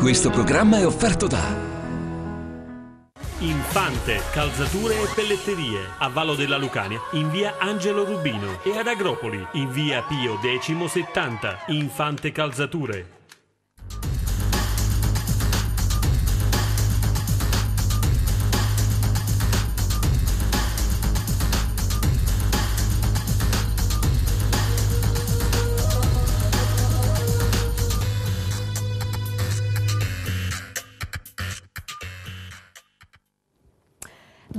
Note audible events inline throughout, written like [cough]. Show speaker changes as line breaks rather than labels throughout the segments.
Questo programma è offerto da
Infante, calzature e pelletterie a Vallo della Lucania in via Angelo Rubino e ad Agropoli in via Pio X 70 Infante Calzature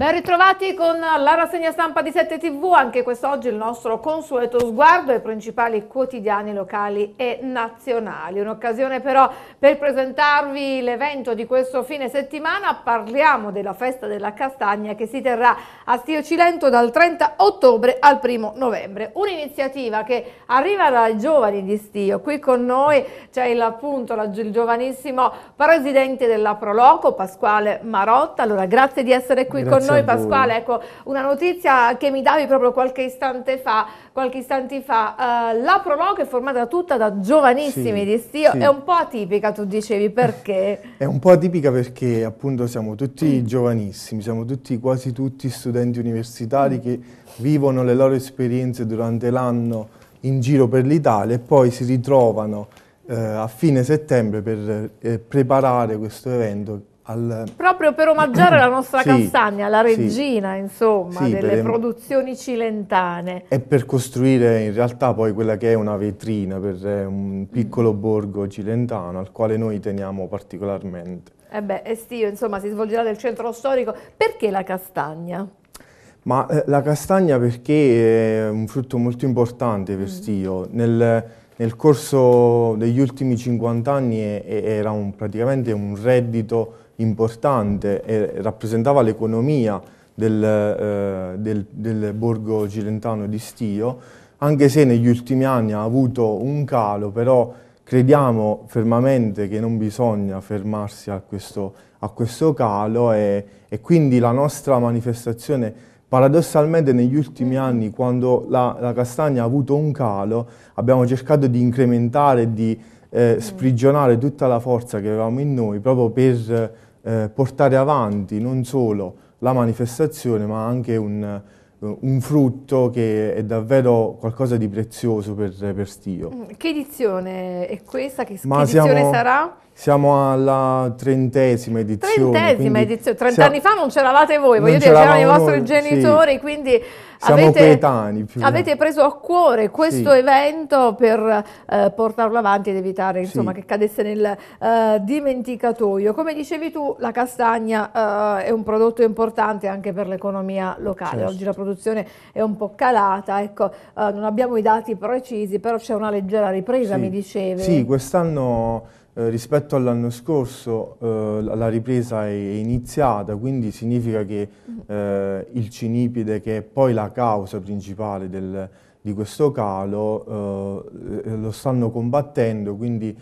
Ben ritrovati con la rassegna stampa di 7 TV, anche quest'oggi il nostro consueto sguardo ai principali quotidiani locali e nazionali. Un'occasione però per presentarvi l'evento di questo fine settimana, parliamo della festa della castagna che si terrà a Stio Cilento dal 30 ottobre al 1 novembre. Un'iniziativa che arriva dai giovani di Stio, qui con noi c'è il, appunto, il giovanissimo presidente della Proloco, Pasquale Marotta. Allora grazie di essere qui grazie. con noi noi Pasquale, ecco, una notizia che mi davi proprio qualche istante fa, qualche istante fa, uh, la Prologue è formata tutta da giovanissimi sì, di Stio, sì. è un po' atipica tu dicevi, perché?
[laughs] è un po' atipica perché appunto siamo tutti mm. giovanissimi, siamo tutti, quasi tutti studenti universitari mm. che vivono le loro esperienze durante l'anno in giro per l'Italia e poi si ritrovano eh, a fine settembre per eh, preparare questo evento al...
Proprio per omaggiare la nostra [clears throat] sì, Castagna, la regina sì, insomma, sì, delle per... produzioni cilentane.
E per costruire in realtà poi quella che è una vetrina per eh, un mm. piccolo borgo cilentano al quale noi teniamo particolarmente.
E eh beh, Estio eh insomma si svolgerà nel centro storico. Perché la castagna?
Ma eh, la castagna perché è un frutto molto importante per Stio. Mm. Nel, nel, corso degli ultimi 50 anni è, è, era un, praticamente un reddito importante e rappresentava l'economia del, eh, del, del borgo girentano di Stio, anche se negli ultimi anni ha avuto un calo, però crediamo fermamente che non bisogna fermarsi a questo, a questo calo e, e, quindi la nostra manifestazione paradossalmente negli ultimi anni quando la, la castagna ha avuto un calo abbiamo cercato di incrementare, di eh, sprigionare tutta la forza che avevamo in noi proprio per eh, portare avanti non solo la manifestazione ma anche un, eh, un frutto che è davvero qualcosa di prezioso per, per Stio.
Mm, che edizione è questa? Che, che edizione siamo, sarà?
Siamo alla trentesima edizione. Trentesima edizione, trent'anni
fa non c'eravate voi, voglio dire, c'erano i vostri genitori, sì. quindi siamo avete,
coetanei. Più avete
preso a cuore questo sì. evento per eh, portarlo avanti ed evitare insomma, sì. che cadesse nel eh, dimenticatoio. Come dicevi tu, la castagna eh, è un prodotto importante anche per l'economia locale. Certo. Oggi la produzione è un po' calata, ecco, eh, non abbiamo i dati precisi, però c'è una leggera ripresa, sì. mi dicevi. Sì,
quest'anno eh, rispetto all'anno scorso eh, la ripresa è iniziata, quindi significa che mm-hmm. eh, il cinipide, che è poi la causa principale del, di questo calo, eh, eh, lo stanno combattendo, quindi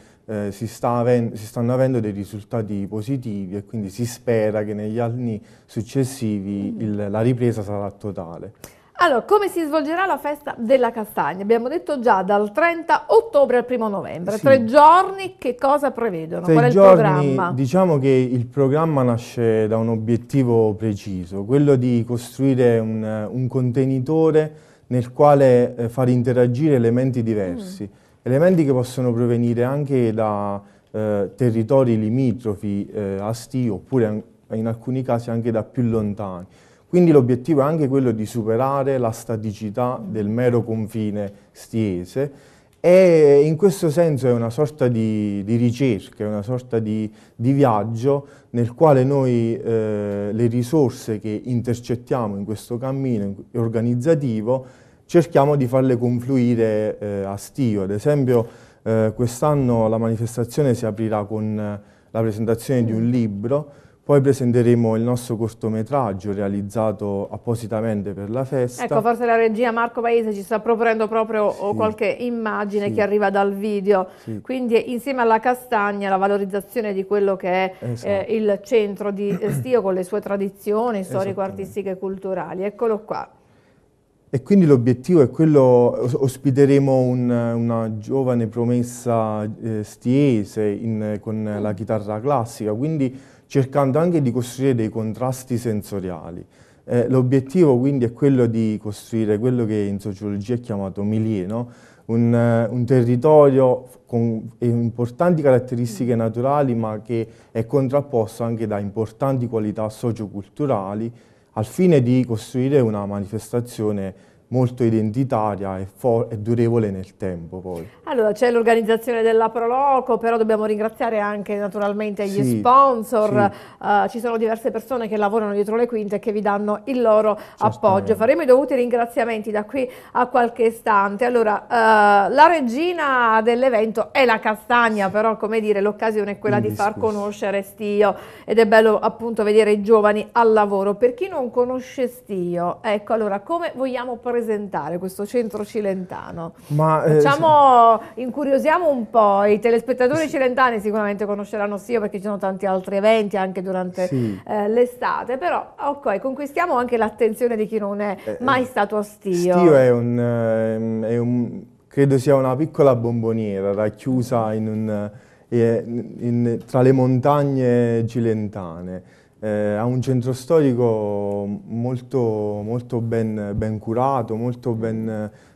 si, sta si, stanno avendo dei risultati positivi e quindi si spera che negli anni successivi mm-hmm. il, la ripresa sarà totale.
Allora, come si svolgerà la festa della castagna? Abbiamo detto già dal 30 ottobre al 1 novembre, sì. tre giorni, che cosa prevedono? Tre Qual è giorni, il programma?
Diciamo che il programma nasce da un obiettivo preciso, quello di costruire un, un contenitore nel quale eh, far interagire elementi diversi, mm. elementi che possono provenire anche da eh, territori limitrofi eh, a oppure in alcuni casi anche da più lontani quindi l'obiettivo è anche quello di superare la staticità del mero confine stiese e in questo senso è una sorta di, di ricerca, è una sorta di, di, viaggio nel quale noi eh, le risorse che intercettiamo in questo cammino organizzativo cerchiamo di farle confluire eh, a stio. Ad esempio eh, quest'anno la manifestazione si aprirà con eh, la presentazione di un libro poi presenteremo il nostro cortometraggio realizzato appositamente per la festa. Ecco, forse
la regia Marco Paese ci sta proponendo proprio sì. qualche immagine sì. che arriva dal video. Sì. Quindi eh, insieme alla castagna la valorizzazione di quello che è esatto. eh, il centro di eh, Stio con le sue tradizioni storico-artistiche e culturali. Eccolo qua.
E quindi l'obiettivo è quello, ospiteremo un, una giovane promessa eh, stiese in, con la chitarra classica, quindi cercando anche di costruire dei contrasti sensoriali. Eh, l'obiettivo quindi è quello di costruire quello che in sociologia è chiamato milieu, no? un, eh, un, territorio con importanti caratteristiche naturali ma che è contrapposto anche da importanti qualità socioculturali al fine di costruire una manifestazione molto identitaria e, e, durevole nel tempo poi.
Allora c'è l'organizzazione della Proloco, però dobbiamo ringraziare anche naturalmente gli sì, sponsor, sì. Uh, ci sono diverse persone che lavorano dietro le quinte e che vi danno il loro appoggio. Faremo i dovuti ringraziamenti da qui a qualche istante. Allora, uh, la regina dell'evento è la castagna, sì. però come dire l'occasione è quella in di discusso. far conoscere Stio ed è bello appunto vedere i giovani al lavoro. Per chi non conosce Stio, ecco allora come vogliamo presentare rappresentare questo centro cilentano?
Ma, eh, diciamo,
eh, incuriosiamo un po', i telespettatori sì. cilentani sicuramente conosceranno Sio perché ci sono tanti altri eventi anche durante sì. eh, l'estate, però ok, conquistiamo anche l'attenzione di chi non è eh, eh mai stato a Stio. Stio è un,
eh, è un, credo sia una piccola bomboniera racchiusa in un, in, in, tra le montagne cilentane eh, ha un centro storico molto, molto ben, ben, curato, molto ben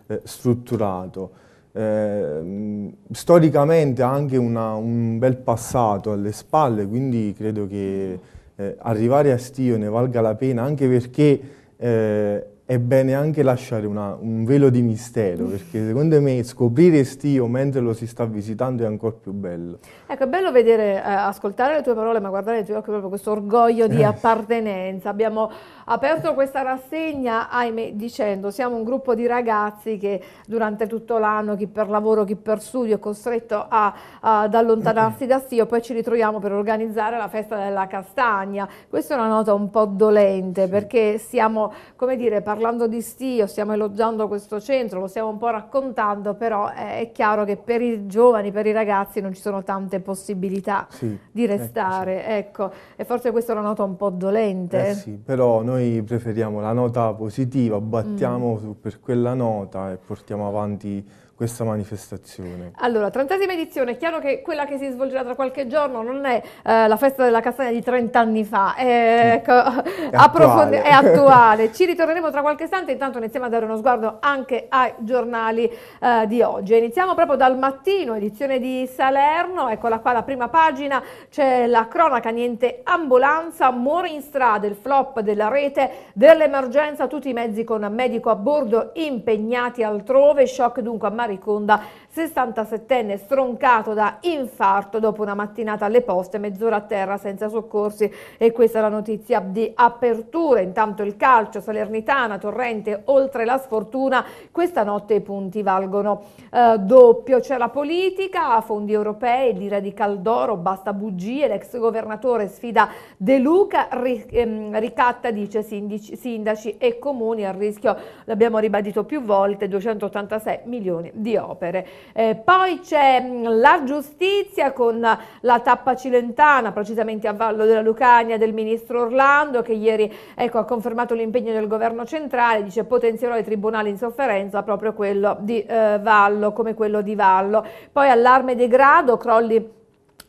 eh, strutturato. Eh, storicamente ha anche una, un bel passato alle spalle, quindi credo che eh, arrivare a Stio ne valga la pena, anche perché eh, è bene anche lasciare una, un velo di mistero, perché secondo me scoprire Stio mentre lo si sta visitando è ancora più bello.
Ecco, è bello vedere, eh, ascoltare le tue parole, ma guardare i tuoi occhi ecco, proprio questo orgoglio di eh. appartenenza. Abbiamo aperto questa rassegna, ahimè, dicendo siamo un gruppo di ragazzi che durante tutto l'anno, chi per lavoro, chi per studio, è costretto a, ad allontanarsi da Stio, poi ci ritroviamo per organizzare la festa della castagna. Questa è una nota un po' dolente, sì. perché stiamo, come dire, parlando parlando di Stio, stiamo elogiando questo centro, lo stiamo un po' raccontando, però è chiaro che per i giovani, per i ragazzi non ci sono tante possibilità sì, di restare, ecco, sì. ecco, e forse questa è una nota un po' dolente. Eh sì,
però noi preferiamo la nota positiva, battiamo mm. su per quella nota e portiamo avanti questa manifestazione?
Allora, trentesima edizione, è chiaro che quella che si svolgerà tra qualche giorno non è eh, la festa della castagna di 30 anni fa, eh, ecco, è, è, [laughs] attuale. è attuale. [laughs] Ci ritorneremo tra qualche istante, intanto iniziamo a dare uno sguardo anche ai giornali eh, di oggi. Iniziamo proprio dal mattino, edizione di Salerno, eccola qua la prima pagina, c'è la cronaca, niente ambulanza, muore in strada il flop della rete dell'emergenza, tutti i mezzi con medico a bordo impegnati altrove, shock dunque a Maria Riconda 67enne stroncato da infarto dopo una mattinata alle poste, mezz'ora a terra senza soccorsi e questa è la notizia di apertura. Intanto il calcio, Salernitana, Torrente, oltre la sfortuna, questa notte i punti valgono eh, doppio. C'è la politica, fondi europei, l'ira di Caldoro, basta bugie, l'ex governatore sfida De Luca, ri, ehm, ricatta dice sindici, sindaci e comuni a rischio, l'abbiamo ribadito più volte, 286 milioni di opere. Eh, poi c'è mm, la giustizia con la tappa cilentana, precisamente a Vallo della Lucania, del ministro Orlando, che ieri ecco, ha confermato l'impegno del governo centrale, dice potenzierò i tribunali in sofferenza, proprio quello di eh, Vallo, come quello di Vallo. Poi allarme degrado, crolli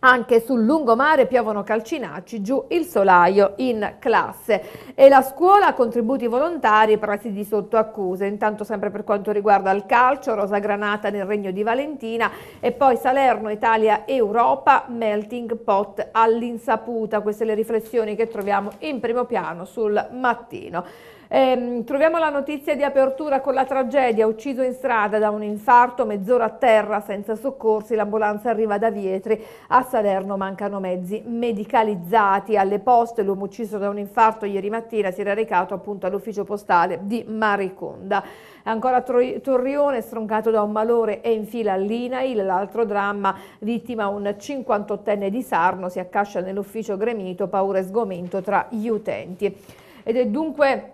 anche sul lungomare piovono calcinacci giù il solaio in classe. E la scuola, contributi volontari, presidi sotto accuse. Intanto sempre per quanto riguarda il calcio, Rosa Granata nel Regno di Valentina e poi Salerno, Italia, Europa, melting pot all'insaputa. Queste le riflessioni che troviamo in primo piano sul mattino. Eh, troviamo la notizia di apertura con la tragedia, ucciso in strada da un infarto, mezz'ora a terra senza soccorsi, l'ambulanza arriva da Vietri. A Salerno mancano mezzi medicalizzati alle poste, l'uomo ucciso da un infarto ieri mattina si era recato appunto all'ufficio postale di Mariconda. Ancora Torrione stroncato da un malore e in fila all'INAIL, l'altro dramma, vittima un 58enne di Sarno si accascia nell'ufficio gremito, paura e sgomento tra gli utenti. Ed è dunque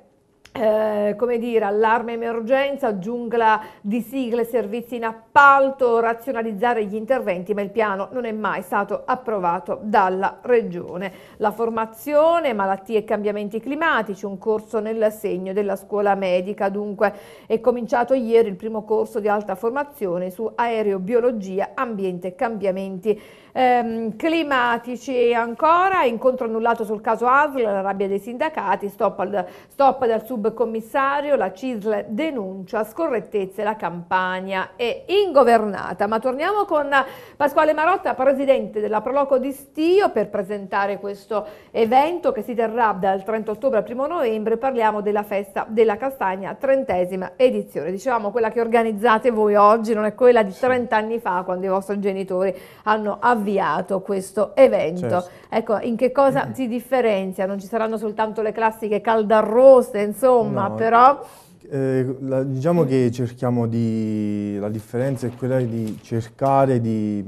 eh, come dire, allarme emergenza, giungla di sigle, servizi in appalto, razionalizzare gli interventi, ma il piano non è mai stato approvato dalla Regione. La formazione, malattie e cambiamenti climatici, un corso nel segno della scuola medica, dunque è cominciato ieri il primo corso di alta formazione su aerobiologia, ambiente e cambiamenti Ehm, climatici ancora, incontro annullato sul caso ASL, la rabbia dei sindacati, stop, al, stop dal subcommissario, la CISL denuncia scorrettezze, la campagna è ingovernata. Ma torniamo con Pasquale Marotta, presidente della Proloco di Stio, per presentare questo evento che si terrà dal 30 ottobre al 1 novembre. Parliamo della festa della castagna, trentesima edizione. Dicevamo quella che organizzate voi oggi non è quella di 30 anni fa quando i vostri genitori hanno avviato avviato questo evento. Certo. Ecco, in che cosa mm. si differenzia? Non ci saranno soltanto le classiche caldarroste, insomma, no, però...
Eh, la, diciamo che cerchiamo di... la differenza è quella di cercare di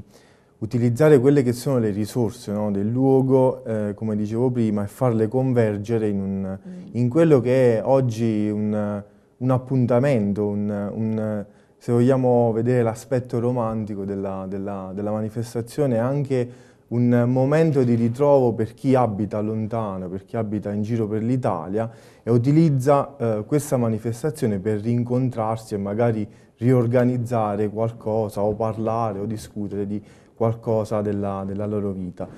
utilizzare quelle che sono le risorse no, del luogo, eh, come dicevo prima, e farle convergere in, un, mm. in quello che è oggi un, un appuntamento, un, un se vogliamo vedere l'aspetto romantico della, della, della manifestazione, è anche un momento di ritrovo per chi abita lontano, per chi abita in giro per l'Italia e utilizza eh, questa manifestazione per rincontrarsi e magari riorganizzare qualcosa o parlare o discutere di qualcosa della, della loro vita.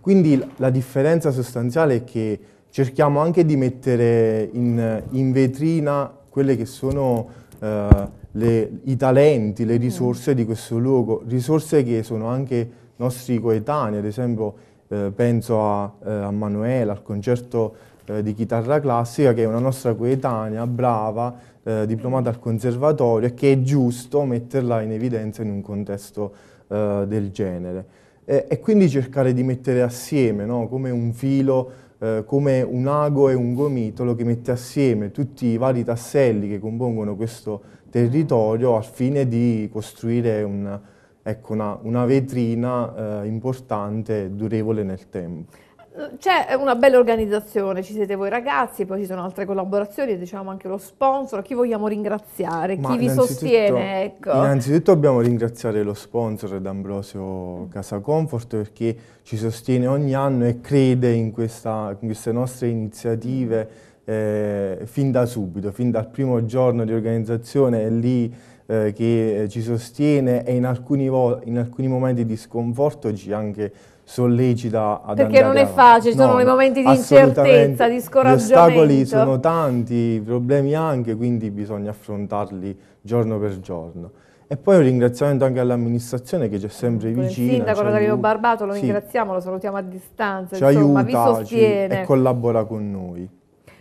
Quindi la differenza sostanziale è che cerchiamo anche di mettere in, in vetrina quelle che sono eh, le, i talenti, le risorse di questo luogo, risorse che sono anche nostri coetanei, ad esempio eh, penso a, eh, a, Manuela, al concerto eh, di chitarra classica che è una nostra coetanea brava, eh, diplomata al conservatorio e che è giusto metterla in evidenza in un contesto eh, del genere. E, e, quindi cercare di mettere assieme no, come un filo eh, come un ago e un gomitolo che mette assieme tutti i vari tasselli che compongono questo territorio al fine di costruire un, ecco, una, una, vetrina eh, importante e durevole nel tempo
c'è eh, una bella organizzazione, ci siete voi ragazzi, poi ci sono altre collaborazioni, diciamo anche lo sponsor, chi vogliamo ringraziare, Ma chi vi sostiene? Ecco. Innanzitutto
dobbiamo ringraziare lo sponsor D'Ambrosio mm. Casa Comfort perché ci sostiene ogni anno e crede in, questa, in queste nostre iniziative mm. eh, fin da subito, fin dal primo giorno di organizzazione è lì eh, che ci sostiene e in alcuni, in alcuni momenti di sconforto ci anche sollecita ad Perché non è facile, ci sono no, dei momenti di incertezza, di scoraggiamento. Gli ostacoli sono tanti, i problemi anche, quindi bisogna affrontarli giorno per giorno. E poi un ringraziamento anche all'amministrazione che c'è sempre vicino. Il sindaco Rosario Barbato lo sì. ringraziamo,
lo salutiamo a distanza, ci insomma, aiuta, vi sostiene. Ci, e
collabora con noi.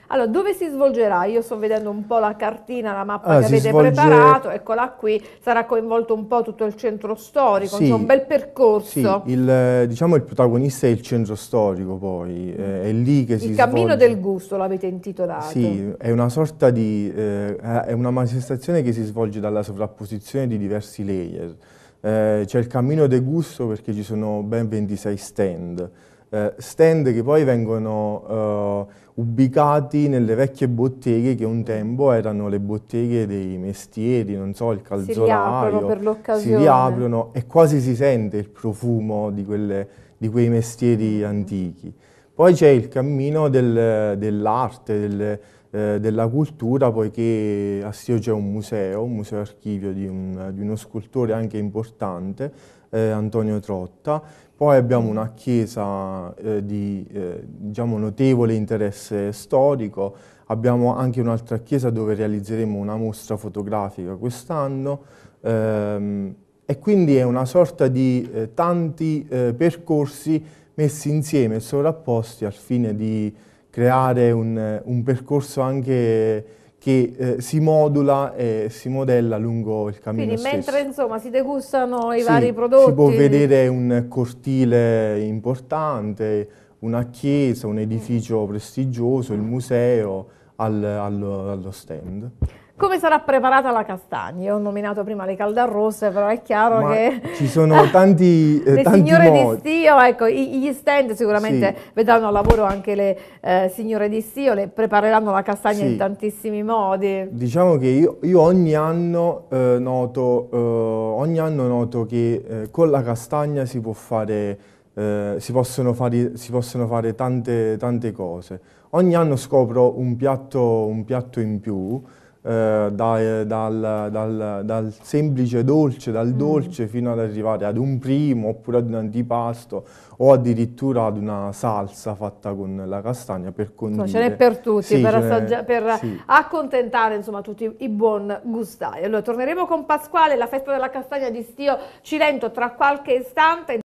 Allora, dove si svolgerà? Io sto vedendo un po' la cartina, la mappa allora, ah, che avete svolge... preparato, eccola qui, sarà coinvolto un po' tutto il centro storico, sì, insomma un bel percorso. Sì,
il, diciamo il protagonista è il centro storico poi, mm. è lì che si svolge. Il cammino del
gusto l'avete intitolato. Sì,
è una sorta di, eh, è una manifestazione che si svolge dalla sovrapposizione di diversi layer. Eh, C'è il cammino del gusto perché ci sono ben 26 stand, eh, stand che poi vengono eh, ubicati nelle vecchie botteghe che un tempo erano le botteghe dei mestieri, non so, il calzolaio, si riaprono per l'occasione. Si riaprono e quasi si sente il profumo di, quelle, di quei mestieri antichi. Poi c'è il cammino del, dell'arte, del, eh, della cultura, poiché a Stio c'è un museo, un museo archivio di, un, di uno scultore anche importante, eh, Antonio Trotta, poi abbiamo una chiesa eh, di eh, diciamo notevole interesse storico, abbiamo anche un'altra chiesa dove realizzeremo una mostra fotografica quest'anno ehm, e quindi è una sorta di eh, tanti eh, percorsi messi insieme e sovrapposti al fine di creare un, eh, un percorso anche che eh, si modula e si modella lungo il cammino Quindi, stesso. mentre
insomma si degustano i sì, vari prodotti... si può vedere
un cortile importante, una chiesa, un edificio prestigioso, il museo al, allo, allo stand.
Come sarà preparata la castagna? Io ho nominato prima le caldarrosse, però è chiaro Ma che...
Ci sono [laughs] tanti, eh, le tanti signore modi. di
Stio, ecco, gli stand sicuramente sì. vedranno a lavoro anche le eh, signore di Stio, le prepareranno la castagna sì. in tantissimi modi.
Diciamo che io, io ogni, anno, eh, noto, eh, ogni, anno, noto, che eh, con la castagna si, fare, eh, si, possono, fare, si possono fare, tante, tante cose. Ogni anno scopro un piatto, un piatto in più, eh, da, dal, dal, dal, semplice dolce, dal mm. dolce fino ad arrivare ad un primo oppure ad un antipasto o addirittura ad una salsa fatta con la castagna per condire. Insomma, ce n'è per tutti, sì, per, assaggia, per sì.
accontentare insomma, tutti i buon gustai. Allora torneremo con Pasquale, la festa della castagna di Stio Cilento tra qualche istante.